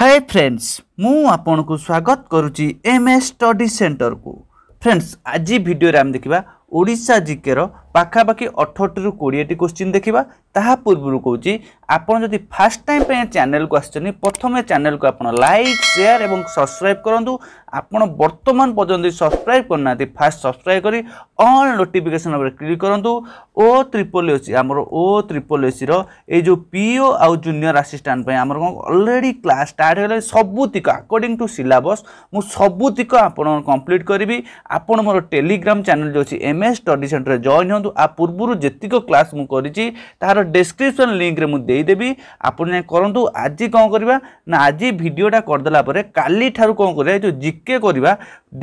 high फ्रेन्डस् म आपणको स्वागत गरु एमएडि सेन्टरको फ्रेन्डस् आज भिडियो आम देखिओ जिगेर ପାଖାପାଖି ଅଠରଟିରୁ କୋଡ଼ିଏଟି କୋଶ୍ଚିନ୍ ଦେଖିବା ତାହା ପୂର୍ବରୁ କହୁଛି ଆପଣ ଯଦି ଫାର୍ଷ୍ଟ ଟାଇମ୍ ପାଇଁ ଚ୍ୟାନେଲକୁ ଆସିଛନ୍ତି ପ୍ରଥମେ ଚ୍ୟାନେଲକୁ ଆପଣ ଲାଇକ୍ ସେୟାର ଏବଂ ସବସ୍କ୍ରାଇବ୍ କରନ୍ତୁ ଆପଣ ବର୍ତ୍ତମାନ ପର୍ଯ୍ୟନ୍ତ ସବସ୍କ୍ରାଇବ୍ କରିନାହାନ୍ତି ଫାର୍ଷ୍ଟ ସବସ୍କ୍ରାଇବ୍ କରି ଅଲ୍ ନୋଟିଫିକେସନ୍ ଉପରେ କ୍ଲିକ୍ କରନ୍ତୁ ଓ ତ୍ରିପଲ୍ ଏସି ଆମର ଓ ତ୍ରିପଲ୍ ଏସିର ଏଇ ଯେଉଁ ପିଓ ଆଉ ଜୁନିୟର ଆସିଷ୍ଟାଣ୍ଟ ପାଇଁ ଆମର କ'ଣ ଅଲରେଡ଼ି କ୍ଲାସ୍ ଷ୍ଟାର୍ଟ ହେଇଗଲାଣି ସବୁତିକ ଆକର୍ଡ଼ିଂ ଟୁ ସିଲାବସ୍ ମୁଁ ସବୁତିକ ଆପଣ କମ୍ପ୍ଲିଟ୍ କରିବି ଆପଣ ମୋର ଟେଲିଗ୍ରାମ ଚ୍ୟାନେଲ୍ ଯେଉଁ ଅଛି ଏମ୍ ଏସ୍ ଷ୍ଟଡ଼ି ସେଣ୍ଟରରେ ଜଏନ୍ ହୁଅନ୍ତୁ ଦେଖନ୍ତୁ ଆ ପୂର୍ବରୁ ଯେତିକ କ୍ଲାସ୍ ମୁଁ କରିଛି ତାହାର ଡେସ୍କ୍ରିପ୍ସନ୍ ଲିଙ୍କ୍ରେ ମୁଁ ଦେଇଦେବି ଆପଣ ଯାଇ କରନ୍ତୁ ଆଜି କ'ଣ କରିବା ନା ଆଜି ଭିଡ଼ିଓଟା କରିଦେଲା ପରେ କାଲିଠାରୁ କ'ଣ କରିବା ଯେଉଁ ଜିକେ କରିବା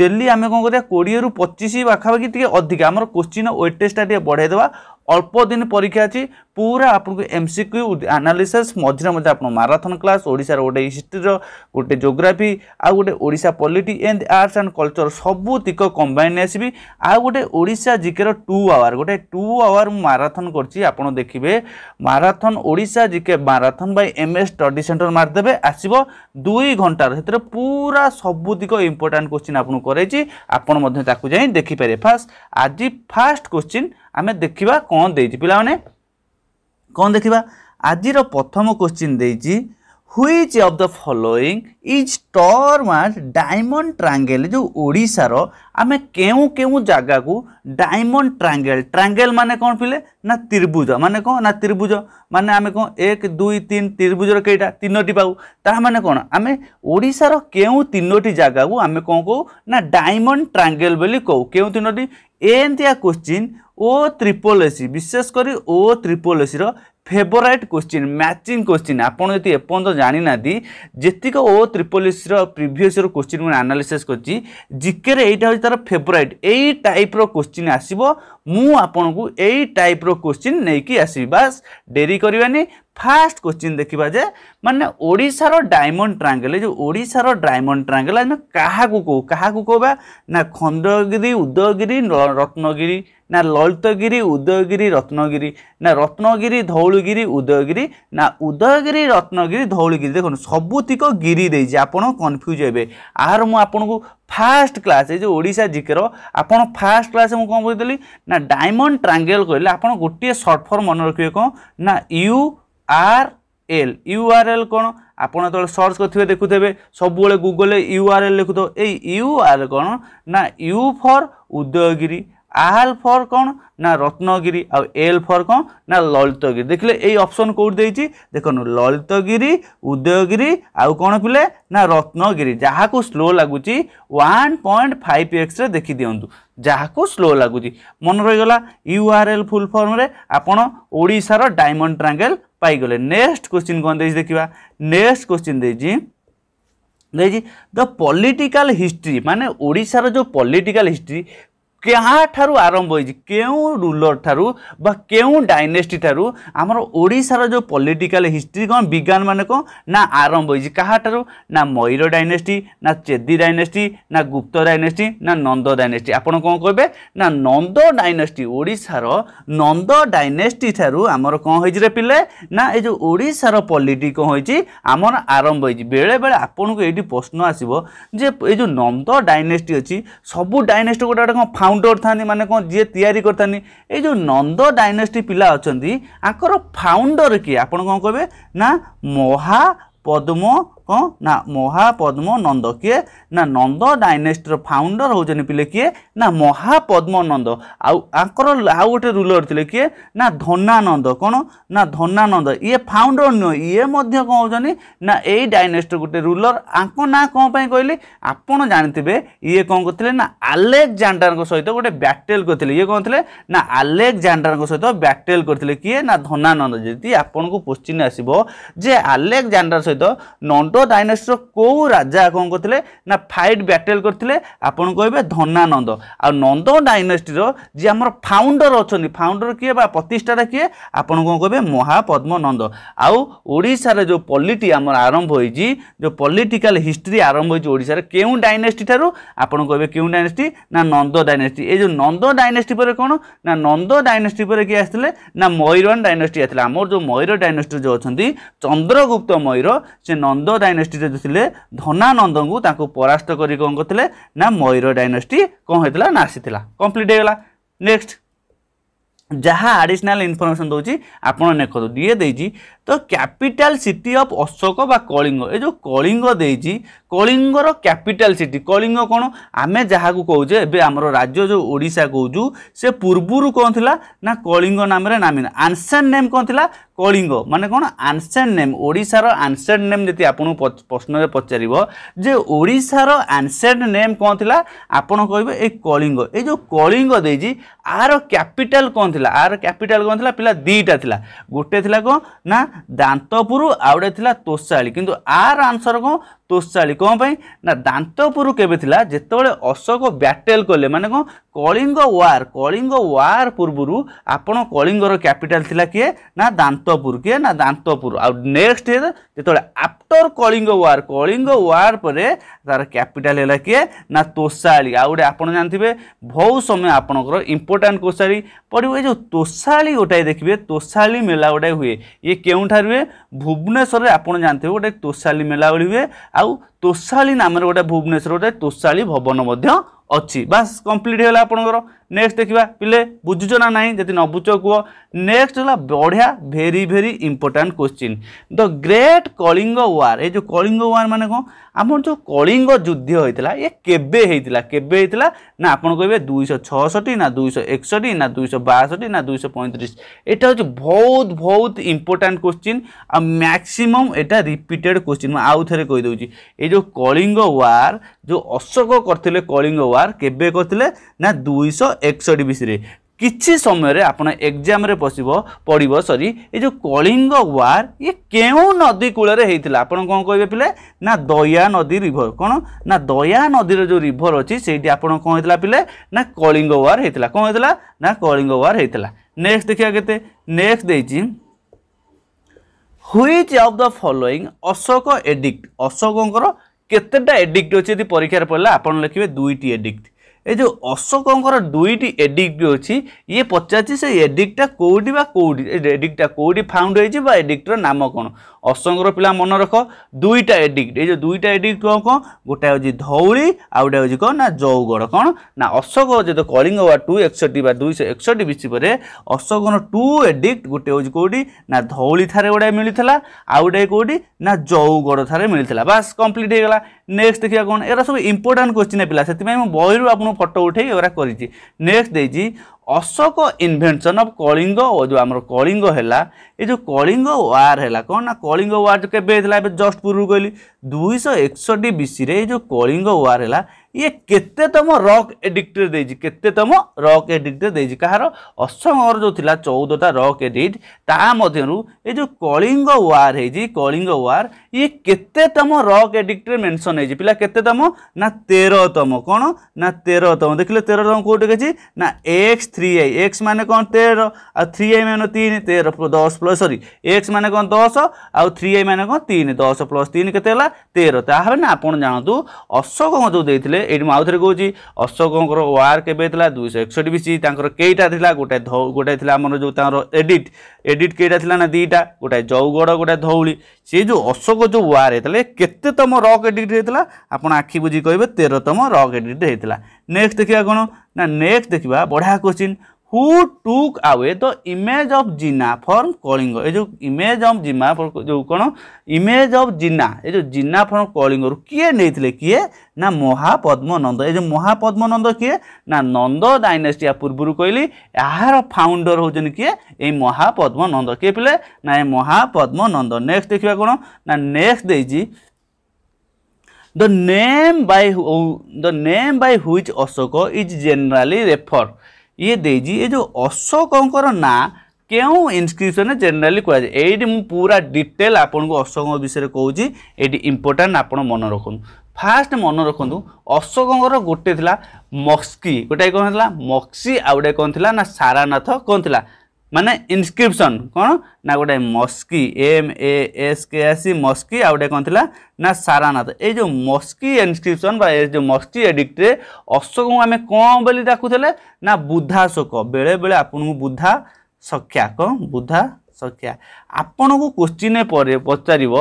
ଡେଲି ଆମେ କ'ଣ କରିବା କୋଡ଼ିଏରୁ ପଚିଶ ପାଖାପାଖି ଟିକେ ଅଧିକା ଆମର କୋଶ୍ଚିନ୍ ୱେଟେଜ୍ଟା ଟିକେ ବଢ଼େଇଦେବା অল্প দিন পরীক্ষা আছে পুরা আপনার এমসিকিউ আনালিসিস মঝে মধ্যে আপনার মারাথন ক্লাস ওড়শার গোটে হিস্ট্রির গোটে জোগ্রাফি আউ গোটে Odisha polity and arts and culture সবুতিক কম্বাইন আসবি আউ গোটে ওড়শা জিকের টু আওয়ার গোটে টু আওয়ার মারাথন করছি আপনার দেখবে marathon Odisha GK marathon by M S study centre মারিদেবে আসব দুই ঘণ্টার সেতু পুরা সবুতিক ইম্পর্টাট কোশ্চিন আপনার করাইছি আপনার তাকে যাই দেখিপারে ফার্স্ট আজ ফার্স্ট কোশ্চিন ଆମେ ଦେଖିବା କ'ଣ ଦେଇଛି ପିଲାମାନେ କ'ଣ ଦେଖିବା ଆଜିର ପ୍ରଥମ କୋଶ୍ଚିନ୍ ଦେଇଛି which of the following is term as diamond triangle যে ওড়িশার আমি কেউ কেউ জায়গাকে ডায়মন্ড ট্রাঙ্গেল ট্রাঙ্গেল মানে কোণ পিলে না ত্রিভুজ মানে কোণ না ত্রিভুজ মানে আমি কোণ এক দুই তিন ত্রিভুজর কেইটা তিনোটি পাও তার মানে কোণ আমি ওড়িশার কেউ তিনোটি জায়গাকে আমি কোণ কৌ না ডায়মন্ড ট্রাঙ্গেল বলে কৌ কেউ তিনোটি ଏମିତିଆ କ୍ୱେଶ୍ଚିନ୍ ଓ ତ୍ରିପୋଲ ଏସି ବିଶେଷ କରି ଓ ତ୍ରିପୋଲ ଏସିର ফেভরাইট কোশ্চিন ম্যাচিং কোশ্চিন আপনার যদি এপর্যন্ত জাঁ না যেতক ও ত্রিপোলিসর প্রিভিয়সর কোশ্চিন আনালিসিস করছি জিকের এইটা হচ্ছে তার ফেভরাইট এই টাইপ্র কোশ্চিন আসব মু আপনার এই টাইপ্র কোশ্চিন নেইকি আসবি বাস ডেরি করবানি ফার্স্ট কোশ্চিন দেখিবা যে মানে ওড়িশার ডায়মন্ড ট্রাঙ্গেল যে ওড়িশার ডায়মন্ড ট্রাঙ্গেল ଆମେ କାହାକୁ କହୁ କାହାକୁ କହିବା ନା ଖଣ୍ଡଗିରି ଉଦୟଗିରି ରତ୍ନଗିରି ନା ଲଳିତଗିରି ଉଦୟଗିରି ରତ୍ନଗିରି ନା ରତ୍ନଗିରି ଧଉଳଗିରି ଉଦୟଗିରି ନା ଉଦୟଗିରି ରତ୍ନଗିରି ଧଉଳଗିରି ଦେଖନ୍ତୁ ସବୁତିକ ଗିରି ଦେଇଛି ଆପଣ କନଫ୍ୟୁଜ୍ ହେବେ ଆହାର ମୁଁ ଆପଣଙ୍କୁ ଫାଷ୍ଟ କ୍ଲାସ୍ ଏଇ ଯେଉଁ ଓଡ଼ିଶା ଜିକେର ଆପଣ ଫାଷ୍ଟ କ୍ଲାସ୍ ମୁଁ କ'ଣ କହିଥିଲି ନା ଡାଇମଣ୍ଡ ଟ୍ରାଙ୍ଗେଲ କହିଲେ ଆପଣ ଗୋଟିଏ ସର୍ଟ ଫର୍ମ ମନେ ରଖିବେ କ'ଣ ନା U R L U R L କ'ଣ ଆପଣ ଯେତେବେଳେ ସର୍ଚ୍ଚ କରିଥିବେ ଦେଖୁଥିବେ ସବୁବେଳେ ଗୁଗଲରେ ୟୁ ଆର୍ ଏଲ୍ ଲେଖୁଥିବ ଏଇ ୟୁ ଆର୍ ଏଲ୍ କ'ଣ ନା U for Udayagiri L for কোণ না রত্নগিরি আউ এল ফর কোণ না ললিতগিরি দেখলে এই অপশন কোড দেইছি দেখুন ললিতগিরি উদয়গিরি আউ কোণ পিলে না রত্নগিরি যাহাকু স্লো লাগুচি 1.5 এক্স রে দেখি দিওন্তু যাহাকু স্লো লাগুচি মনে রইগলা ইউআরএল ফুল ফর্ম রে আপন ওড়িশার ডায়মন্ড ট্রাঙ্গেল পাইগলে নেক্সট কোশ্চিন কোন দেইছি দেখিবা নেক্সট কোশ্চিন দেইছি ଦେଇଛି ଦ ପଲିଟିକାଲ ହିଷ୍ଟ୍ରି ମାନେ ଓଡ଼ିଶାର ଯେଉଁ ପଲିଟିକାଲ ହିଷ୍ଟ୍ରି କାହାଠାରୁ ଆରମ୍ଭ ହୋଇଛି କେଉଁ ରୁଲର୍ ଠାରୁ ବା କେଉଁ ଡାଇନେଷ୍ଟି ଠାରୁ ଆମର ଓଡ଼ିଶାର ଯେଉଁ ପଲିଟିକାଲ୍ ହିଷ୍ଟ୍ରି କ'ଣ ବିଜ୍ଞାନ ମାନେ କ'ଣ ନା ଆରମ୍ଭ ହୋଇଛି କାହାଠାରୁ ନା ମୟୂର ଡାଇନେଷ୍ଟି ନା ଚେଦି ଡାଇନେଷ୍ଟି ନା ଗୁପ୍ତ ଡାଇନେଷ୍ଟି ନା ନନ୍ଦ ଡାଇନେଷ୍ଟି ଆପଣ କ'ଣ କହିବେ ନା ନନ୍ଦ ଡାଇନେଷ୍ଟି ଓଡ଼ିଶାର ନନ୍ଦ ଡାଇନେଷ୍ଟି ଠାରୁ ଆମର କ'ଣ ହୋଇଛି ରେ ପିଲେ ନା ଏ ଯେଉଁ ଓଡ଼ିଶାର ପଲିଟି କ'ଣ ହୋଇଛି ଆମର ଆରମ୍ଭ ହୋଇଛି ବେଳେବେଳେ ଆପଣଙ୍କୁ ଏଇଠି ପ୍ରଶ୍ନ ଆସିବ ଯେ ଏ ଯେଉଁ ନନ୍ଦ ଡାଇନେଷ୍ଟି ଅଛି ସବୁ ଡାଇନେଷ୍ଟି ଗୋଟେ ଗୋଟେ କ'ଣ ଫାଉଣ୍ଡର ଥାନ୍ତି ମାନେ କ'ଣ ଯିଏ ତିଆରି କରିଥାନ୍ତି ଏଇ ଯେଉଁ ନନ୍ଦ ଡାଇନେଷ୍ଟି ପିଲା ଅଛନ୍ତି ଆଙ୍କର ଫାଉଣ୍ଡର କିଏ ଆପଣ କ'ଣ କହିବେ ନା ମହାପଦ୍ମ କ'ଣ ନା ମହାପଦ୍ମ ନନ୍ଦ କିଏ ନା ନନ୍ଦ ଡାଇନେଷ୍ଟିର ଫାଉଣ୍ଡର ହେଉଛନ୍ତି ପିଲେ କିଏ ନା ମହାପଦ୍ମ ନନ୍ଦ ଆଉ ଆଙ୍କର ଆଉ ଗୋଟେ ରୁଲର ଥିଲେ କିଏ ନା ଧନାନନ୍ଦ କ'ଣ ନା ଧନାନନ୍ଦ ଇଏ ଫାଉଣ୍ଡର ନୁହେଁ ଇଏ ମଧ୍ୟ କ'ଣ ହେଉଛନ୍ତି ନା ଏଇ ଡାଇନେଷ୍ଟିର ଗୋଟେ ରୁଲର ଆଙ୍କ ନାଁ କ'ଣ ପାଇଁ କହିଲି ଆପଣ ଜାଣିଥିବେ ଇଏ କ'ଣ କରିଥିଲେ ନା ଆଲେକ୍ଜାଣ୍ଡାରଙ୍କ ସହିତ ଗୋଟେ ବ୍ୟାଟେଲ୍ କରିଥିଲେ ଇଏ କ'ଣ ଥିଲେ ନା ଆଲେକ୍ଜାଣ୍ଡାରଙ୍କ ସହିତ ବ୍ୟାଟେଲ୍ କରିଥିଲେ କିଏ ନା ଧନାନନ୍ଦ ଯଦି ଆପଣଙ୍କୁ କୋଶ୍ଚିନ୍ ଆସିବ ଯେ ଆଲେକ୍ଜାଣ୍ଡାର ସହିତ ନନ୍ଦ ডাইনোসর কেউ রাজা କ'ଣ କରିଥିଲେ ନା ଫାଇଟ୍ ବ୍ୟାଟେଲ୍ କରିଥିଲେ ଆପଣ କହିବେ ଧନାନନ୍ଦ ଆଉ ନନ୍ଦ ଡାଇନେଷ୍ଟିର ଯିଏ ଆମର ଫାଉଣ୍ଡର ଅଛନ୍ତି ଫାଉଣ୍ଡର କିଏ ବା ପ୍ରତିଷ୍ଠାଟା କିଏ ଆପଣ କ'ଣ କହିବେ ମହାପଦ୍ମନନ୍ଦ ଆଉ ଓଡ଼ିଶାରେ ଯେଉଁ ପଲିଟି ଆମର ଆରମ୍ଭ ହୋଇଛି ଯେଉଁ ପଲିଟିକାଲ ହିଷ୍ଟ୍ରି ଆରମ୍ଭ ହୋଇଛି ଓଡ଼ିଶାରେ କେଉଁ ଡାଇନେଷ୍ଟି ଠାରୁ ଆପଣ କହିବେ କେଉଁ ଡାଇନେଷ୍ଟି ନା ନନ୍ଦ ଡାଇନେଷ୍ଟି ଏ ଯେଉଁ ନନ୍ଦ ଡାଇନେଷ୍ଟି ପରେ କ'ଣ ନା ନନ୍ଦ ଡାଇନେଷ୍ଟି ପରେ କିଏ ଆସିଥିଲେ ନା ମୟୂରନ୍ ଡାଇନେଷ୍ଟି ଆସିଥିଲା ଆମର ଯେଉଁ ମୟୂର ଡାଇନେଷ୍ଟି ଯେଉଁ ଅଛନ୍ତି ଚନ୍ଦ୍ରଗୁପ୍ତ ମୟୂର ସେ ନନ୍ଦ ଡାଇନେଷ୍ଟି ଡାଇନେଷ୍ଟିରେ ଜିତିଲେ ଧନାନନ୍ଦଙ୍କୁ ତାଙ୍କୁ ପରାସ୍ତ କରି କ'ଣ କରିଥିଲେ ନା ମୟୂର ଡାଇନେଷ୍ଟି କ'ଣ ହେଇଥିଲା ନା ଆସିଥିଲା କମ୍ପ୍ଲିଟ୍ ହେଇଗଲା ନେକ୍ସଟ୍ ଯାହା ଆଡ଼ିସନାଲ୍ ଇନଫର୍ମେସନ୍ ଦେଉଛି ଆପଣ ନେଖନ୍ତୁ ଡିଏ ଦେଇଛି ତ କ୍ୟାପିଟାଲ୍ ସିଟି ଅଫ୍ ଅଶୋକ ବା କଳିଙ୍ଗ ଏ ଯେଉଁ କଳିଙ୍ଗ ଦେଇଛି କଳିଙ୍ଗର କ୍ୟାପିଟାଲ୍ ସିଟି କଳିଙ୍ଗ କ'ଣ ଆମେ ଯାହାକୁ କହୁଛେ ଏବେ ଆମର ରାଜ୍ୟ ଯେଉଁ ଓଡ଼ିଶା କହୁଛୁ ସେ ପୂର୍ବରୁ କ'ଣ ଥିଲା ନା କଳିଙ୍ଗ ନାମରେ ନାମିନ ଆନ୍ସେଣ୍ଟ ନେମ୍ କ'ଣ ଥିଲା କଳିଙ୍ଗ ମାନେ କ'ଣ ଆନ୍ସେଣ୍ଟ ନେମ୍ ଓଡ଼ିଶାର ଆନ୍ସେଣ୍ଟ ନେମ୍ ଯଦି ଆପଣଙ୍କୁ ପ୍ରଶ୍ନରେ ପଚାରିବ ଯେ ଓଡ଼ିଶାର ଆନ୍ସେଣ୍ଟ ନେମ୍ କ'ଣ ଥିଲା ଆପଣ କହିବେ ଏ କଳିଙ୍ଗ ଏ ଯେଉଁ କଳିଙ୍ଗ ଦେଇଛି ଆର କ୍ୟାପିଟାଲ୍ କ'ଣ ଥିଲା ଥିଲା ଆର କ୍ୟାପିଟାଲ କ'ଣ ଥିଲା ପିଲା ଦୁଇଟା ଥିଲା ଗୋଟେ ଥିଲା କ'ଣ ନା ଦାନ୍ତପୁର ଆଉ ଗୋଟେ ଥିଲା ତୋଷାଳି କିନ୍ତୁ ଆର ଆନ୍ସର କ'ଣ ତୋଷାଳୀ କ'ଣ ପାଇଁ ନା ଦାନ୍ତପୁର କେବେ ଥିଲା ଯେତେବେଳେ ଅଶୋକ ବ୍ୟାଟେଲ୍ କଲେ ମାନେ କ'ଣ କଳିଙ୍ଗ ୱାର୍ କଳିଙ୍ଗ ୱାର୍ ପୂର୍ବରୁ ଆପଣ କଳିଙ୍ଗର କ୍ୟାପିଟାଲ୍ ଥିଲା କିଏ ନା ଦାନ୍ତପୁର କିଏ ନା ଦାନ୍ତପୁର ଆଉ ନେକ୍ସଟ ଯେତେବେଳେ after Kalinga war Kalinga war ପରେ ତାର କ୍ୟାପିଟାଲ୍ ହେଲା କିଏ ନା ତୋଷାଳୀ ଆଉ ଗୋଟେ ଆପଣ ଜାଣିଥିବେ ବହୁତ ସମୟ ଆପଣଙ୍କର ଇମ୍ପୋର୍ଟାଣ୍ଟ କୋଷାଳୀ ପଡ଼ିବ ଏ ଯେଉଁ ତୋଷାଳୀ ଗୋଟାଏ ଦେଖିବେ ତୋଷାଳୀ ମେଳା ଗୋଟାଏ ହୁଏ ଇଏ କେଉଁଠାରେ ହୁଏ ଭୁବନେଶ୍ୱରରେ ଆପଣ ଜାଣିଥିବେ ଗୋଟେ ତୋଷାଳୀ ମେଳା ଭଳି ହୁଏ how ତୋଷାଳୀ ନାମରେ ଗୋଟେ ଭୁବନେଶ୍ୱର ଗୋଟେ ତୋଷାଳୀ ଭବନ ମଧ୍ୟ ଅଛି ବାସ୍ କମ୍ପ୍ଲିଟ୍ ହେଲା ଆପଣଙ୍କର ନେକ୍ସଟ ଦେଖିବା ପିଲେ ବୁଝୁଛ ନା ନାହିଁ ଯଦି ନ ବୁଝ କୁହ ନେକ୍ସଟ ହେଲା ବଢ଼ିଆ very very important question the great Kalinga war ଏ ଯେଉଁ କଳିଙ୍ଗ ୱାର୍ ମାନେ କ'ଣ ଆମର ଯେଉଁ କଳିଙ୍ଗ ଯୁଦ୍ଧ ହୋଇଥିଲା ଏ କେବେ ହେଇଥିଲା କେବେ ହେଇଥିଲା ନା ଆପଣ କହିବେ ଦୁଇଶହ ଛଅଷଠି ନା ଦୁଇଶହ ଏକଷଠି ନା ଦୁଇଶହ ବାଷଠି ନା ଦୁଇଶହ ପଇଁତିରିଶ ଏଇଟା ହେଉଛି ବହୁତ ବହୁତ ଇମ୍ପୋର୍ଟାଣ୍ଟ କ୍ୱେଶ୍ଚିନ୍ ଆଉ ମ୍ୟାକ୍ସିମମ୍ ଏଇଟା ରିପିଟେଡ଼ କ୍ୱେଶ୍ଚିନ୍ ମୁଁ ଆଉ ଥରେ କହିଦେଉଛି ଏ ଯେଉଁ କଳିଙ୍ଗ ୱାର୍ ଯେଉଁ ଅଶୋକ କରିଥିଲେ କଳିଙ୍ଗ ୱାର୍ କେବେ କରିଥିଲେ ନା ଦୁଇଶହ ଏକଷଠି ବିସିରେ କିଛି ସମୟରେ ଆପଣ ଏକ୍ଜାମ୍ରେ ପଶିବ ପଡ଼ିବ ସରି ଏ ଯେଉଁ କଳିଙ୍ଗ ୱାର୍ ଇଏ କେଉଁ ନଦୀ କୂଳରେ ହେଇଥିଲା ଆପଣ କ'ଣ କହିବେ ପିଲେ ନା ଦୟା ନଦୀ ରିଭର କ'ଣ ନା ଦୟା ନଦୀର ଯେଉଁ ରିଭର ଅଛି ସେଇଠି ଆପଣ କ'ଣ ହେଇଥିଲା ପିଲେ ନା କଳିଙ୍ଗ ୱାର୍ ହେଇଥିଲା କ'ଣ ହେଇଥିଲା ନା କଳିଙ୍ଗ ୱାର୍ ହେଇଥିଲା ନେକ୍ସଟ ଦେଖିବା କେତେ ନେକ୍ସଟ ଦେଇଛି which of the following Ashoka edict ଅଶୋକଙ୍କର କେତେଟା ଏଡିକ୍ଟ ଅଛି ଯଦି ପରୀକ୍ଷାରେ ପଡ଼ିଲା ଆପଣ ଲେଖିବେ ଦୁଇଟି ଏଡିକ୍ଟ ଏ ଯେଉଁ ଅଶୋକଙ୍କର ଦୁଇଟି ଏଡିକ୍ଟ ଅଛି ଇଏ ପଚାରିଛି ସେ ଏଡିକ୍ଟଟା କେଉଁଠି ବା କେଉଁଠି ଏଡିକ୍ଟଟା କେଉଁଠି ଫାଉଣ୍ଡ ହେଇଛି ବା ଏଡିକ୍ଟର ନାମ କ'ଣ ଅଶୋକଙ୍କର ପିଲା ମନେ ରଖ ଦୁଇଟା ଏଡିକ୍ଟ ଏ ଯେଉଁ ଦୁଇଟା ଏଡିକ୍ଟ କ'ଣ କ'ଣ ଗୋଟେ ହେଉଛି ଧଉଳି ଆଉ ଗୋଟେ ହେଉଛି କ'ଣ ନା ଜଉଗଡ଼ କ'ଣ ନା ଅଶୋକ ଯେତେ କଳିଙ୍ଗ ବା ଟୁ ଏକଷଠି ବା ଦୁଇଶହ ଏକଷଠି ବିଷୟରେ ଅଶୋକର ଟୁ ଏଡିକ୍ଟ ଗୋଟେ ହେଉଛି କେଉଁଠି ନା ଧଉଳି ଠାରେ ଗୋଟାଏ ମିଳିଥିଲା ଆଉ ଗୋଟେ କେଉଁଠି ନା ଜଉଗଡ଼ ଠାରେ ମିଳିଥିଲା ବାସ୍ କମ୍ପ୍ଲିଟ୍ ହେଇଗଲା ନେକ୍ସଟ ଦେଖିବା କ'ଣ ଏଗୁଡ଼ା ସବୁ ଇମ୍ପୋର୍ଟାଣ୍ଟ କ୍ୱେଶ୍ଚିନ୍ ପିଲା ସେଥିପାଇଁ ମୁଁ ବହିରୁ ଆପଣଙ୍କୁ फटो नेक्स्ट एउटा अशोक इनभेन्सन अफ कलिंग कलिङ ଏ ଯେଉଁ କଳିଙ୍ଗ ୱାର୍ ହେଲା କ'ଣ ନା କଳିଙ୍ଗ ୱାର୍ କେବେ ହେଇଥିଲା ଏବେ ଜଷ୍ଟ ପୂର୍ବରୁ କହିଲି ଦୁଇଶହ ଏକଷଠି ବିସିରେ ଏ ଯେଉଁ କଳିଙ୍ଗ ୱାର୍ ହେଲା ଇଏ କେତେ ତମ ରକ୍ ଏଡିକ୍ଟରେ ଦେଇଛି କେତେ ତମ ରକ୍ ଏଡିକ୍ଟରେ ଦେଇଛି କାହାର ଅସମର ଯେଉଁ ଥିଲା ଚଉଦଟା ରକ୍ ଏଡିକ୍ଟ ତା ମଧ୍ୟରୁ ଏ ଯେଉଁ କଳିଙ୍ଗ ୱାର୍ ହେଇଛି କଳିଙ୍ଗ ୱାର୍ ଇଏ କେତେ ତମ ରକ୍ ଏଡିକ୍ଟରେ ମେନସନ୍ ହେଇଛି ପିଲା କେତେ ତମ ନା ତେରତମ କ'ଣ ନା ତେରତମ ଦେଖିଲେ ତେରତମ କେଉଁଠି କିଛି ନା ଏକ୍ସ ଥ୍ରୀ ଆଇ ଏକ୍ସ ମାନେ କ'ଣ ତେର ଆଉ ଥ୍ରୀ ଆଇ ମାନେ ତିନି ତେର ଦଶ ପ୍ଲସ୍ सरी एक्स मान कौन दस आउ थ्री आई मैंने कौन तीन दस प्लस तीन के तेर ताहे आप जानतु अशोक जो देते ये थे कौन अशोक वार के दुईश एकसठ बीस कईटा था गोटे गोटे आमर जो एडिट एडिट कईटा थी ना दीटा गोटे जौगड़ गोटे धौली सी जो अशोक जो वार होता केतम रक् एडिट होता आप आखि बुझी कहे तेरहतम रक् एडिट होता नेक्स्ट देखा कौन ना नेक्स्ट देखा बढ़िया question who took away the image of Jina from Kalinga এই যে ইমেজ অফ জিমা যোন কণ ইমেজ অফ জিনা এই যে জিনা ফৰ্ম কলিংগৰ কি নিলে কি না মহাপদ্ম নন্দ এই যে মহাপদ্ম নন্দ কি না নন্দ ডাইনেষ্টি পূৰ্বৰু কৈলি ইয়াৰ ফাউণ্ডৰ হ'ল কি এই মহাপদ্ম নন্দ কি পিলে না এই মহাপদ্ম নন্দ নেক্সট দেখিবা কোন না নেক্সট দেই the name by the name by which Ashoka is generally refer ये देजी ये जो अशोक ना क्यों इनक्रिपन जेनेली कह जाए ये पूरा डिटेल आपन को अशोक विषय कौच ये इम्पोर्टाट आप मन रख फास्ट मन रखु अशोक गोटे थी मक्सी गोटे कौन थी मक्सी आ गए कौन थी ना साराथ कौन थी ମାନେ ଇନସ୍କ୍ରିପ୍ସନ୍ କ'ଣ ନା ଗୋଟେ ମସ୍କି ଏମ୍ ଏ ଏସ୍ କେ ଆସି ମସ୍କି ଆଉ ଗୋଟେ କ'ଣ ଥିଲା ନା ସାରାନାଥ ଏଇ ଯେଉଁ ମସ୍କି ଇନସ୍କ୍ରିପ୍ସନ୍ ବା ଏ ଯେଉଁ ମସ୍କି ଏଡିକ୍ଟରେ ଅଶୋକଙ୍କୁ ଆମେ କ'ଣ ବୋଲି ଡାକୁଥିଲେ ନା ବୁଦ୍ଧା ଶୋକ ବେଳେବେଳେ ଆପଣଙ୍କୁ ବୁଦ୍ଧା ସଖ୍ୟା କ'ଣ ବୁଦ୍ଧା ସଖ୍ୟା ଆପଣଙ୍କୁ କୋଶ୍ଚିନ୍ ପରେ ପଚାରିବ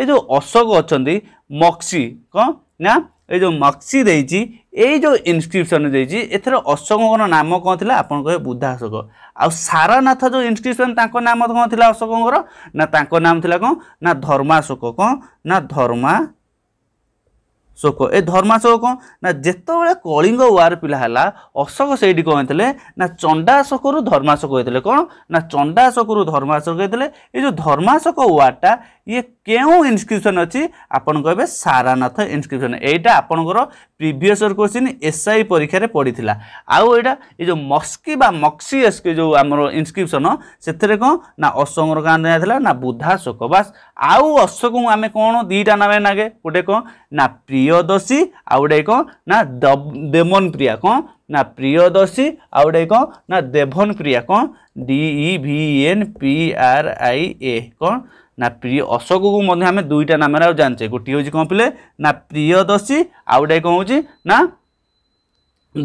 ଏ ଯେଉଁ ଅଶୋକ ଅଛନ୍ତି ମକ୍ସି କ'ଣ ନା এই যে মক্সি ଦେଇଛି ଏଇ ଯେଉଁ ଇନସ୍କ୍ରିପ୍ସନ୍ ଦେଇଛି ଏଥିରେ ଅଶୋକଙ୍କର ନାମ କ'ଣ ଥିଲା ଆପଣ କହିବେ ବୁଦ୍ଧା ଅଶୋକ ଆଉ ସାରନାଥ ଯେଉଁ ଇନସ୍କ୍ରିପ୍ସନ୍ ତାଙ୍କ ନାମ କ'ଣ ଥିଲା ଅଶୋକଙ୍କର ନା ତାଙ୍କ ନାମ ଥିଲା କ'ଣ ନା ଧର୍ମାଶୋକ କ'ଣ ନା ଧର୍ମା ଶୋକ ଏ ଧର୍ମାଶୋକ କ'ଣ ନା ଯେତେବେଳେ କଳିଙ୍ଗ ୱାର ପିଲା ହେଲା ଅଶୋକ ସେଇଠି କ'ଣ ହେଇଥିଲେ ନା ଚଣ୍ଡାଶୋକରୁ ଧର୍ମାଶୋକ ହେଇଥିଲେ କ'ଣ ନା ଚଣ୍ଡାଶୋକରୁ ଧର୍ମାଶୋକ ହେଇଥିଲେ ଏ ଯେଉଁ ଧର୍ମାଶୋକ ୱାରଟା ଇଏ କେଉଁ ଇନ୍ସକ୍ରିପ୍ସନ୍ ଅଛି ଆପଣଙ୍କ ଏବେ ସାରାନାଥ ଇନ୍ସକ୍ରିପ୍ସନ୍ ଏଇଟା ଆପଣଙ୍କର previous year question S I ପରୀକ୍ଷାରେ ପଡ଼ିଥିଲା ଆଉ ଏଇଟା ଏ ଯେଉଁ ମସ୍କି ବା ମକ୍ସି ଏସ୍କି ଯେଉଁ ଆମର ଇନ୍ସକ୍ରିପ୍ସନ୍ ସେଥିରେ କ'ଣ ନା ଅଶୋକଙ୍କର ଗାଁ ଯାଇଥିଲା ନା ବୁଦ୍ଧା ଶୋକବାସ ଆଉ ଅଶୋକଙ୍କୁ ଆମେ କ'ଣ ଦୁଇଟା ନାମ ନାଗେ ଗୋଟେ କ'ଣ ନା ପ୍ରିୟଦଶୀ ଆଉ ଗୋଟେ କ'ଣ ନା ଦେମନ୍ ପ୍ରିୟା କ'ଣ ନା ପ୍ରିୟଦଶୀ ଆଉ ଗୋଟେ କ'ଣ ନା ଦେଭନ୍ ପ୍ରିୟା କ'ଣ D E V N P R I A କ'ଣ ନା ପ୍ରିୟ ଅଶୋକକୁ ମଧ୍ୟ ଆମେ ଦୁଇଟା ନାମରେ ଆଉ ଜାଣିଛେ ଗୋଟିଏ ହେଉଛି କ'ଣ ପିଲେ ନା ପ୍ରିୟଦର୍ଶୀ ଆଉ ଗୋଟିଏ କ'ଣ ହେଉଛି ନା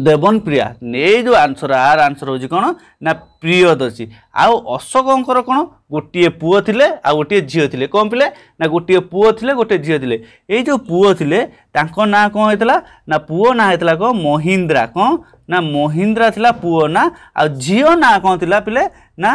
ଦେବନ ପ୍ରିୟା ଏଇ ଯେଉଁ ଆନ୍ସର ଆର ଆନ୍ସର୍ ହେଉଛି କ'ଣ ନା ପ୍ରିୟଦର୍ଶୀ ଆଉ ଅଶୋକଙ୍କର କ'ଣ ଗୋଟିଏ ପୁଅ ଥିଲେ ଆଉ ଗୋଟିଏ ଝିଅ ଥିଲେ କ'ଣ ପିଲେ ନା ଗୋଟିଏ ପୁଅ ଥିଲେ ଗୋଟିଏ ଝିଅ ଥିଲେ ଏଇ ଯେଉଁ ପୁଅ ଥିଲେ ତାଙ୍କ ନାଁ କ'ଣ ହେଇଥିଲା ନା ପୁଅ ନାଁ ହେଇଥିଲା କ'ଣ ମହିନ୍ଦ୍ରା କ'ଣ ନା ମହିନ୍ଦ୍ରା ଥିଲା ପୁଅ ନାଁ ଆଉ ଝିଅ ନାଁ କ'ଣ ଥିଲା ପିଲେ ନା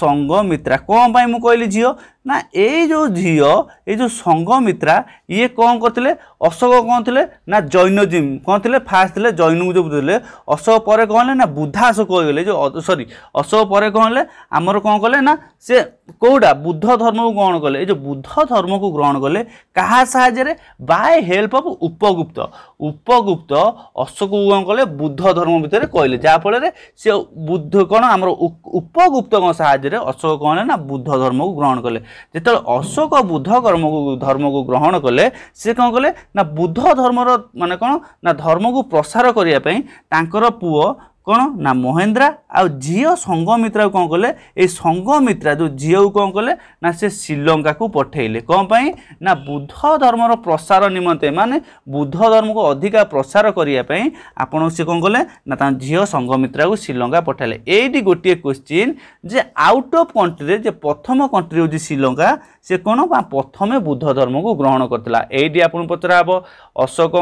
ସଙ୍ଗମିତ୍ରା କ'ଣ ପାଇଁ ମୁଁ କହିଲି ଝିଅ ନା ଏଇ ଯେଉଁ ଝିଅ ଏଇ ଯେଉଁ ସଙ୍ଗମିତ୍ରା ଇଏ କ'ଣ କରିଥିଲେ ଅଶୋକ କ'ଣ ଥିଲେ ନା ଜୈନଜିମ୍ କ'ଣ ଥିଲେ ଫାଷ୍ଟ ଥିଲେ ଜୈନଙ୍କୁ ଯେଉଁ ବୁଝୁଥିଲେ ଅଶୋକ ପରେ କ'ଣ ହେଲେ ନା ବୁଦ୍ଧା ଅଶୋକ ହୋଇଗଲେ ଯେଉଁ ସରି ଅଶୋକ ପରେ କ'ଣ ହେଲେ ଆମର କ'ଣ କଲେ ନା ସେ କେଉଁଟା ବୁଦ୍ଧ ଧର୍ମକୁ ଗ୍ରହଣ କଲେ ଏ ଯେଉଁ ବୁଦ୍ଧ ଧର୍ମକୁ ଗ୍ରହଣ କଲେ କାହା ସାହାଯ୍ୟରେ by help of Upagupta Upagupta ଅଶୋକକୁ କ'ଣ କଲେ ବୁଦ୍ଧ ଧର୍ମ ଭିତରେ କହିଲେ ଯାହାଫଳରେ ସେ ବୁଦ୍ଧ କ'ଣ ଆମର ଉପଗୁପ୍ତଙ୍କ ସାହାଯ୍ୟରେ ଅଶୋକ କ'ଣ ହେଲେ ନା ବୁଦ୍ଧ ଧର୍ମକୁ ଗ୍ରହଣ କଲେ ଯେତେବେଳେ ଅଶୋକ ବୁଦ୍ଧ କର୍ମକୁ ଧର୍ମକୁ ଗ୍ରହଣ କଲେ ସେ କ'ଣ କଲେ ନା ବୁଦ୍ଧ ଧର୍ମର ମାନେ କ'ଣ ନା ଧର୍ମକୁ ପ୍ରସାର କରିବା ପାଇଁ ତାଙ୍କର ପୁଅ କ'ଣ ନା ମହେନ୍ଦ୍ରା ଆଉ ଝିଅ ସଙ୍ଗମିତ୍ରାକୁ କ'ଣ କଲେ ଏଇ ସଙ୍ଗମିତ୍ରା ଯେଉଁ ଝିଅକୁ କ'ଣ କଲେ ନା ସେ ଶ୍ରୀଲଙ୍କାକୁ ପଠାଇଲେ କ'ଣ ପାଇଁ ନା ବୁଦ୍ଧ ଧର୍ମର ପ୍ରସାର ନିମନ୍ତେ ମାନେ ବୁଦ୍ଧ ଧର୍ମକୁ ଅଧିକା ପ୍ରସାର କରିବା ପାଇଁ ଆପଣ ସେ କ'ଣ କଲେ ନା ତାଙ୍କ ଝିଅ ସଙ୍ଗମିତ୍ରାକୁ ଶ୍ରୀଲଙ୍କା ପଠାଇଲେ ଏଇଠି ଗୋଟିଏ କ୍ୱେଶ୍ଚିନ୍ ଯେ ଆଉଟ୍ ଅଫ୍ କଣ୍ଟ୍ରିରେ ଯେ ପ୍ରଥମ କଣ୍ଟ୍ରି ହେଉଛି ଶ୍ରୀଲଙ୍କା ସେ କ'ଣ ବା ପ୍ରଥମେ ବୁଦ୍ଧ ଧର୍ମକୁ ଗ୍ରହଣ କରିଥିଲା ଏଇଠି ଆପଣଙ୍କୁ ପଚରା ହେବ ଅଶୋକ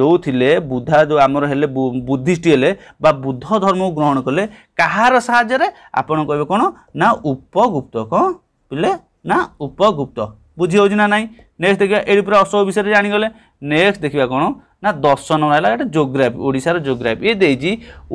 ଯେଉଁ ଥିଲେ ବୁଦ୍ଧା ଯେଉଁ ଆମର ହେଲେ ବୁଦ୍ଧିଷ୍ଟ ହେଲେ ବା ବୁଦ୍ଧ ଧର୍ମକୁ ଗ୍ରହଣ କଲେ କାହାର ସାହାଯ୍ୟରେ ଆପଣ କହିବେ କ'ଣ ନା ଉପଗୁପ୍ତ କ'ଣ ପିଲେ ନା ଉପଗୁପ୍ତ ବୁଝି ହେଉଛି ନା ନାହିଁ ନେକ୍ସଟ ଦେଖିବା ଏଇଠି ପୁରା ଅଶୋକ ବିଷୟରେ ଜାଣିଗଲେ ନେକ୍ସଟ ଦେଖିବା କ'ଣ ନା ଦର୍ଶନ ହେଲା ଏଇଟା ଜୋଗ୍ରାଫି ଓଡ଼ିଶାର ଜୋଗ୍ରାଫି ଏ ଦେଇଛି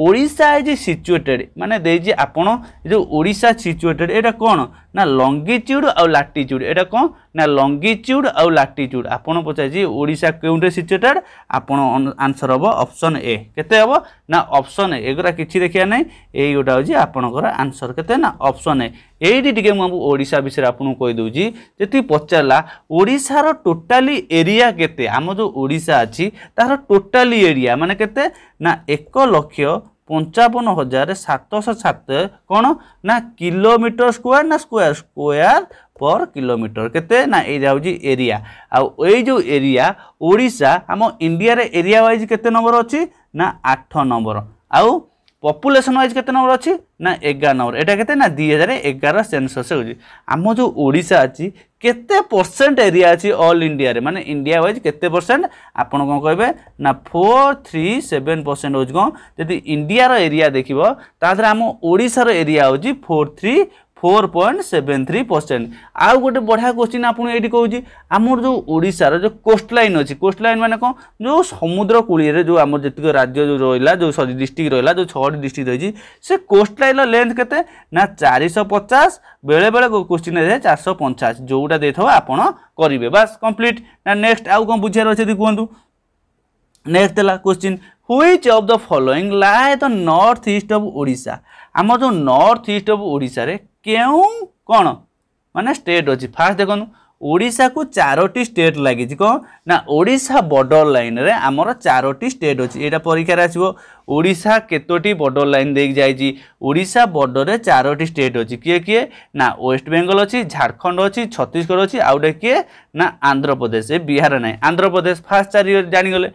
ଓଡ଼ିଶା ଇଜ୍ ସିଚୁଏଟେଡ଼୍ ମାନେ ଦେଇଛି ଆପଣ ଯେଉଁ ଓଡ଼ିଶା ସିଚୁଏଟେଡ଼୍ ଏଇଟା କ'ଣ ନା ଲଙ୍ଗିଚ୍ୟୁଡ଼୍ ଆଉ ଲାଟିଚ୍ୟୁଡ଼୍ ଏଇଟା କ'ଣ ନା ଲଙ୍ଗିଚ୍ୟୁଡ଼୍ ଆଉ ଲାଟିଚ୍ୟୁଡ଼୍ ଆପଣ ପଚାରିଛି ଓଡ଼ିଶା କେଉଁଠି ସିଚୁଏଟେଡ଼୍ ଆପଣ ଆନ୍ସର୍ ହେବ ଅପସନ୍ ଏ କେତେ ହେବ ନା ଅପସନ୍ ଏ ଏଗୁଡ଼ା କିଛି ଦେଖିବା ନାହିଁ ଏଇ ଗୋଟା ହେଉଛି ଆପଣଙ୍କର ଆନ୍ସର୍ କେତେ ନା ଅପସନ୍ ଏ ଏଇଠି ଟିକେ ମୁଁ ଆମକୁ ଓଡ଼ିଶା ବିଷୟରେ ଆପଣଙ୍କୁ କହିଦେଉଛି ଯେତିକି ପଚାରିଲା ଓଡ଼ିଶାର ଟୋଟାଲି ଏରିଆ କେତେ ଆମ ଯେଉଁ ଓଡ଼ିଶା ଅଛି ତାହାର ଟୋଟାଲି ଏରିଆ ମାନେ କେତେ ନା ଏକ ଲକ୍ଷ ପଞ୍ଚାବନ ହଜାର ସାତଶହ ସାତ କ'ଣ ନା କିଲୋମିଟର ସ୍କୋୟାର ନା ସ୍କୋୟାର ସ୍କୋୟାର ପର୍ କିଲୋମିଟର କେତେ ନା ଏଇଟା ହେଉଛି ଏରିଆ ଆଉ ଏଇ ଯେଉଁ ଏରିଆ ଓଡ଼ିଶା ଆମ ଇଣ୍ଡିଆରେ ଏରିଆ ୱାଇଜ୍ କେତେ ନମ୍ବର ଅଛି ନା ଆଠ ନମ୍ବର ଆଉ ପପୁଲେସନ୍ ୱାଇଜ୍ କେତେ ନମ୍ବର ଅଛି ନା ଏଗାର ନମ୍ବର ଏଇଟା କେତେ ନା ଦୁଇ ହଜାର ଏଗାର ସେନ୍ସସ୍ ହେଉଛି ଆମ ଯେଉଁ ଓଡ଼ିଶା ଅଛି କେତେ ପରସେଣ୍ଟ ଏରିଆ ଅଛି ଅଲ୍ ଇଣ୍ଡିଆରେ ମାନେ ଇଣ୍ଡିଆ ୱାଇଜ୍ କେତେ ପରସେଣ୍ଟ ଆପଣ କ'ଣ କହିବେ ନା ଫୋର୍ ଥ୍ରୀ ସେଭେନ୍ ପରସେଣ୍ଟ ହେଉଛି କ'ଣ ଯଦି ଇଣ୍ଡିଆର ଏରିଆ ଦେଖିବ ତା ଦେହରେ ଆମ ଓଡ଼ିଶାର ଏରିଆ ହେଉଛି four three four point seven three percent ଆଉ ଗୋଟେ ବଢ଼ିଆ କୋଶ୍ଚିନ୍ ଆପଣଙ୍କୁ ଏଇଠି କହୁଛି ଆମର ଯେଉଁ ଓଡ଼ିଶାର ଯେଉଁ କୋଷ୍ଟ ଲାଇନ୍ ଅଛି କୋଷ୍ଟ ଲାଇନ୍ ମାନେ କ'ଣ ଯେଉଁ ସମୁଦ୍ର କୂଳିରେ ଯେଉଁ ଆମର ଯେତିକ ରାଜ୍ୟ ଯେଉଁ ରହିଲା ଯେଉଁ ସରି ଡିଷ୍ଟ୍ରିକ୍ଟ ରହିଲା ଯେଉଁ ଛଅଟି ଡିଷ୍ଟ୍ରିକ୍ଟ ରହିଛି ସେ କୋଷ୍ଟ ଲାଇନ୍ର ଲେନ୍ଥ କେତେ ନା ଚାରିଶହ ପଚାଶ ବେଳେବେଳେ କୋଶ୍ଚିନ୍ ଆସିଯାଏ ଚାରିଶହ ପଞ୍ଚାଶ ଯେଉଁଟା ଦେଇଥିବ ଆପଣ କରିବେ ବାସ୍ କମ୍ପ୍ଲିଟ୍ ନା ନେକ୍ସଟ ଆଉ କ'ଣ ବୁଝିବାର ଅଛି ଯଦି କୁହନ୍ତୁ ନେକ୍ସଟ ହେଲା question which of the following lie the north east of Odisha আমার যে নর্থ ইস্ট অফ ওড়িশার କେଉଁ କ'ଣ ମାନେ ଷ୍ଟେଟ୍ ଅଛି ଫାର୍ଷ୍ଟ ଦେଖନ୍ତୁ ଓଡ଼ିଶାକୁ ଚାରୋଟି ଷ୍ଟେଟ୍ ଲାଗିଛି କ'ଣ ନା ଓଡ଼ିଶା ବର୍ଡ଼ର ଲାଇନ୍ରେ ଆମର ଚାରୋଟି ଷ୍ଟେଟ୍ ଅଛି ଏଇଟା ପରୀକ୍ଷାରେ ଆସିବ ଓଡ଼ିଶା କେତୋଟି ବର୍ଡ଼ର ଲାଇନ୍ ଦେଇକି ଯାଇଛି ଓଡ଼ିଶା ବର୍ଡ଼ରରେ ଚାରୋଟି ଷ୍ଟେଟ୍ ଅଛି କିଏ କିଏ ନା ୱେଷ୍ଟବେଙ୍ଗଲ ଅଛି ଝାଡ଼ଖଣ୍ଡ ଅଛି ଛତିଶଗଡ଼ ଅଛି ଆଉ ଗୋଟେ କିଏ ନା ଆନ୍ଧ୍ରପ୍ରଦେଶ ଏ ବିହାର ନାହିଁ ଆନ୍ଧ୍ରପ୍ରଦେଶ ଫାର୍ଷ୍ଟ ଚାରି ଜାଣିଗଲେ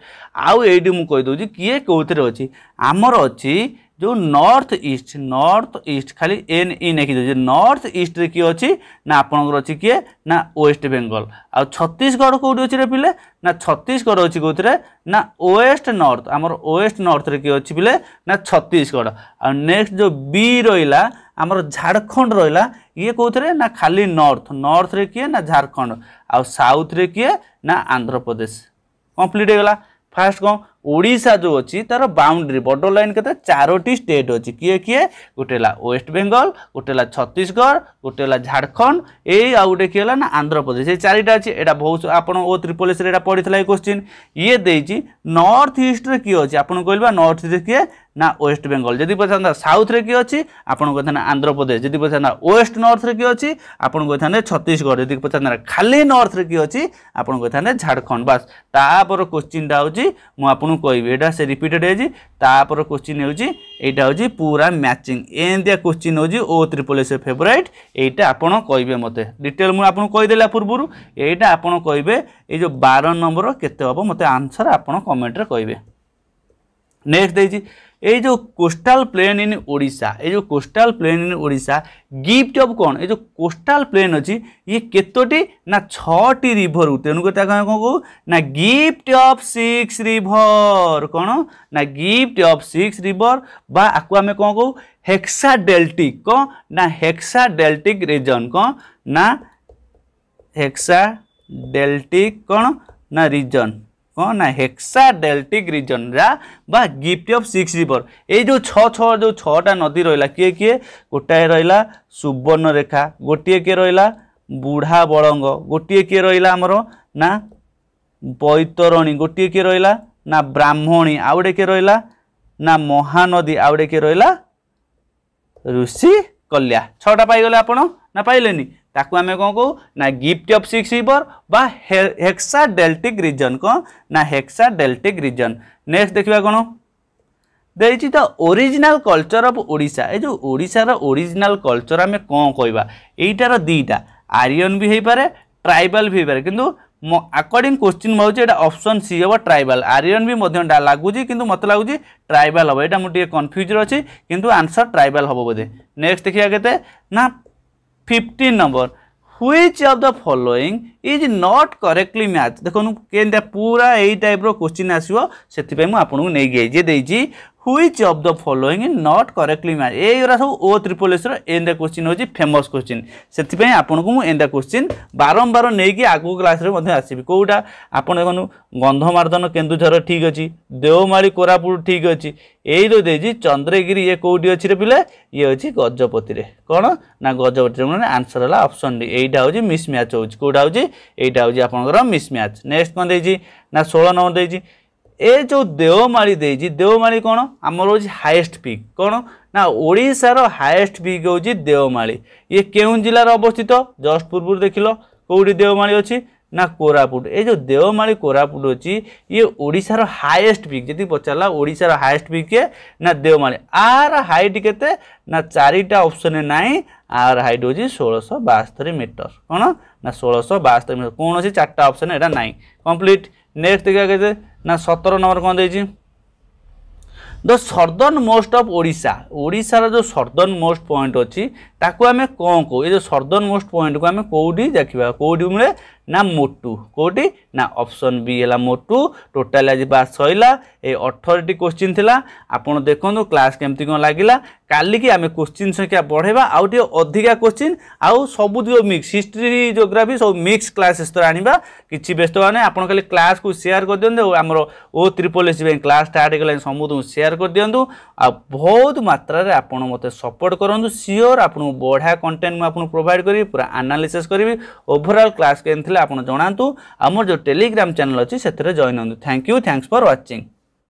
ଆଉ ଏଇଠି ମୁଁ କହିଦେଉଛି କିଏ କେଉଁଥିରେ ଅଛି ଆମର ଅଛି जो नर्थ ईस्ट नर्थ ईस्ट खाली एन इन लेखिदे नर्थ ईस्ट रे किए अच्छी ना आपणकर अच्छी किए ना वेस्ट बेंगल आ छत्तीसगढ़ कौटी अच्छी रे पिले ना छत्तीसगढ़ अच्छी कौन ना वेस्ट नर्थ आमर वेस्ट नर्थ रे किए अच्छी पिले ना छत्तीसगढ़ आ नेक्स्ट जो बी रहा आमर झारखंड रहा ये कौन ना खाली नर्थ नर्थ रे किए ना झारखंड आउथ रे किए ना आंध्र प्रदेश कम्प्लीट होगा फास्ट कौन ওড়িশা যে অছি তার বাউন্ডারি বর্ডর লাইন কেতে চারোটি স্টেট অছি কিয়ে কিয়ে গোটে হল ওয়েস্ট বেঙ্গল গোটে হল ছত্তিশগড় গোটে হল ঝাড়খণ্ড এই আউ গোটে কি হল না আন্ধ্রপ্রদেশ এই চারিটা আছে এটা বহু আপনার ও ত্রিপলিসে এটা পড়িলা এই কোশ্চিন ইয়ে দিয়েছি নর্থ ইস্টরে কি অছি আপনার কহবা নর্থ ইস্টরে কিয়ে না ওয়েস্ট বেঙ্গল যদি পচান্তা সাউথরে কি অছি আপনার কথা না আন্ধ্রপ্রদেশ যদি পচান্তা ওয়েস্ট নর্থরে কি অছি আপনার কথা না ছত্তিশগড় যদি পচান্তা খালি নর্থরে কি অছি আপনার কথা না ঝাড়খণ্ড বাস তাপর কোশ্চিনটা হচ্ছে মু আপনার ଆପଣଙ୍କୁ କହିବି ଏଇଟା ସେ ରିପିଟେଡ଼୍ ହେଇଛି ତାପରେ କୋଶ୍ଚିନ୍ ହେଉଛି ଏଇଟା ହେଉଛି ପୁରା ମ୍ୟାଚିଂ ଏମିତିଆ କୋଶ୍ଚିନ୍ ହେଉଛି ଓ ତ୍ରିପଲ୍ ଏସ୍ ଫେଭରାଇଟ୍ ଏଇଟା ଆପଣ କହିବେ ମୋତେ ଡିଟେଲ୍ ମୁଁ ଆପଣଙ୍କୁ କହିଦେଲା ପୂର୍ବରୁ ଏଇଟା ଆପଣ କହିବେ ଏଇ ଯେଉଁ ବାର ନମ୍ବର କେତେ ହେବ ମୋତେ ଆନ୍ସର୍ ଆପଣ କମେଣ୍ଟରେ କହିବେ ନେକ୍ସଟ ଦେଇଛି ये जो कोस्टल प्लेन इन ओडिशा ये जो coastal plain in Odisha gift of कौन ये जो कोस्टल प्लेन अच्छी ये केतोटी ना छिभर रिभर तेणुक कौन कहू ना गिफ्ट अफ सिक्स रिभर कौन ना गिफ्ट अफ सिक्स रिभर बा आम कौन कहू हेक्सा डेल्टिक कौन ना हेक्सा डेल्टिक रिजन कौन ना हेक्सा डेल्टिक कौन ना रिजन କ'ଣ ନା ହେକ୍ସା ଡେଲଟିକ୍ ରିଜନ୍ରା ବା ଗିଫ୍ଟ ଅଫ୍ ସିକ୍ସ ରିଭର୍ ଏଇ ଯେଉଁ ଛଅ ଛଅ ଯେଉଁ ଛଅଟା ନଦୀ ରହିଲା କିଏ କିଏ ଗୋଟାଏ ରହିଲା ସୁବର୍ଣ୍ଣରେଖା ଗୋଟିଏ କିଏ ରହିଲା ବୁଢ଼ା ବଳଙ୍ଗ ଗୋଟିଏ କିଏ ରହିଲା ଆମର ନା ବୈତରଣୀ ଗୋଟିଏ କିଏ ରହିଲା ନା ବ୍ରାହ୍ମଣୀ ଆଉ ଗୋଟେ କିଏ ରହିଲା ନା ମହାନଦୀ ଆଉ ଗୋଟେ କିଏ ରହିଲା ଋଷି କଲ୍ୟା ଛଅଟା ପାଇଗଲେ ଆପଣ ନା ପାଇଲେନି ତାକୁ ଆମେ କ'ଣ କହୁ ନା ଗିଫ୍ଟ ଅଫ୍ ସିକ୍ସ ରିଭର ବା ହେକ୍ସା ଡେଲ୍ଟିକ୍ ରିଜନ୍ କ'ଣ ନା ହେକ୍ସା ଡେଲ୍ଟିକ୍ ରିଜନ୍ ନେକ୍ସଟ ଦେଖିବା କ'ଣ ଦେଇଛି the original culture of Odisha ଏ ଯେଉଁ ଓଡ଼ିଶାର ଓରିଜିନାଲ କଲଚର ଆମେ କ'ଣ କହିବା ଏଇଟାର ଦୁଇଟା ଆରିୟନ୍ ବି ହେଇପାରେ ট্রাইবাল বি হয়ে কিন্তু আকর্ডিং কোশ্চিন ভাবছি এটা অপশন সি হব ট্রাইবাল আরিয়ন বি লাগুছি কিন্তু মতো লাগুছি ট্রাইবাল হব এটা মু কনফ্যুজর অছি কিন্তু আনসর ট্রাইবাল হব বোধে নেক্সট দেখিয়া কেতে না 15 number which of the following is not correctly match দেখুন কেমিটা পুরা এই টাইপ্র কোশ্চিন আসব সেপাই মু আপনার নিয়ে যে দিয়েছি which of the following not correctly match এইগুলা সব ও ত্রিপল এসর এনটা কোশ্চিন হচ্ছে ফেমস কোশ্চিন সেপাই আপনার মু এনটা কোশ্চিন বারম্বার নেই আগুক ক্লাসে আসবি কোটা আপনার দেখুন গন্ধমার্দন কেন্দুঝর ঠিক অছি দেওমাড়ি কোরাপুট ঠিক অছি এই যে দিয়েছি চন্দ্রগিরি ইয়ে কোটি অছি রে পিলা ইয়ে অছি গজপতিরে কোণ না গজপতিরে মানে আনসর হল অপশন ডি এইটা হচ্ছে মিসম্যাচ হচ্ছে কোটা হচ্ছে এইটা হচ্ছে আপনার মিসম্যাচ নেক্সট কম দিয়েছি না ষোল নম্বর দিয়েছি এ যে দেওমারি দিয়েছি দেওমারি কোণ আমার হচ্ছে হাইয়েস্ট পিক কোণ না ওড়িশার হাইয়েস্ট পিক হচ্ছে দেওমারি ইয়ে কেউ জেলার অবস্থিত জস্ট পূর্ব দেখিল কোটি দেওমারি অছি না কোরাপুট এই যে দেওমারি কোরাপুট অছি ইয়ে ওড়িশার হাইয়েস্ট পিক যদি পচারা ওড়িশার হাইয়েস্ট পিক না দেওমারি আর হাইট কেতে না চারিটা অপশনে নাই আর হাইট হচ্ছে ষোলশো বাস্তরি মিটর কোণ না ষোলশো বাস্তরি মিটর কোণী চারটা অপশন এটা নাই কমপ্লিট নেক্সট দেখা গেছে না সতেরো নম্বর কোণ দিয়েছি the southern most of Odisha ওড়িশার যে সর্দর্ন মোস্ট পয়েন্ট অছি তাকে আমি কম কৌ এই যে সর্দর্ন মোস্ট পয়েন্টকে আমি কোটি দেখা কোটি মিলে না ମୋଟ ଟୁ କେଉଁଠି ନା ଅପସନ୍ ବି ହେଲା ମୋଟ ଟୁ ଟୋଟାଲି ଆଜି ବାସ୍ ସରିଲା ଏ ଅଠରଟି କୋଶ୍ଚିନ୍ ଥିଲା ଆପଣ ଦେଖନ୍ତୁ କ୍ଲାସ୍ କେମିତି କ'ଣ ଲାଗିଲା କାଲିକି ଆମେ କୋଶ୍ଚିନ୍ ସଂଖ୍ୟା ବଢ଼େଇବା ଆଉ ଟିକେ ଅଧିକା କୋଶ୍ଚିନ୍ ଆଉ ସବୁତିକ ମିକ୍ସ ହିଷ୍ଟ୍ରି ଜୋଗ୍ରାଫି ସବୁ ମିକ୍ସ କ୍ଲାସ୍ ଏସ୍ତର ଆଣିବା କିଛି ବ୍ୟସ୍ତ ହେବା ନାହିଁ ଆପଣ ଖାଲି କ୍ଲାସ୍କୁ ସେୟାର କରିଦିଅନ୍ତୁ ଆଉ ଆମର ଓ ତ୍ରିପଲ୍ ଏସ୍ ପାଇଁ କ୍ଲାସ୍ ଷ୍ଟାର୍ଟ ହେଇଗଲାଣି ସମସ୍ତଙ୍କୁ ସେୟାର କରିଦିଅନ୍ତୁ ଆଉ ବହୁତ ମାତ୍ରାରେ ଆପଣ ମୋତେ ସପୋର୍ଟ କରନ୍ତୁ ସିଓର ଆପଣଙ୍କୁ ବଢ଼ିଆ କଣ୍ଟେଣ୍ଟ ମୁଁ ଆପଣଙ୍କୁ ପ୍ରୋଭାଇଡ଼ କରିବି ପୁରା ଆନାଲିସିସ୍ କରିବି ଓଭରଅଲ୍ କ୍ଲାସ୍ କେମିତି ଆପଣ ଜଣାନ୍ତୁ ଆମର ଯେଉଁ ଟେଲିଗ୍ରାମ ଚ୍ୟାନେଲ୍ ଅଛି ସେଥିରେ ଜଏନ୍ ହୁଅନ୍ତୁ thank you thanks for watching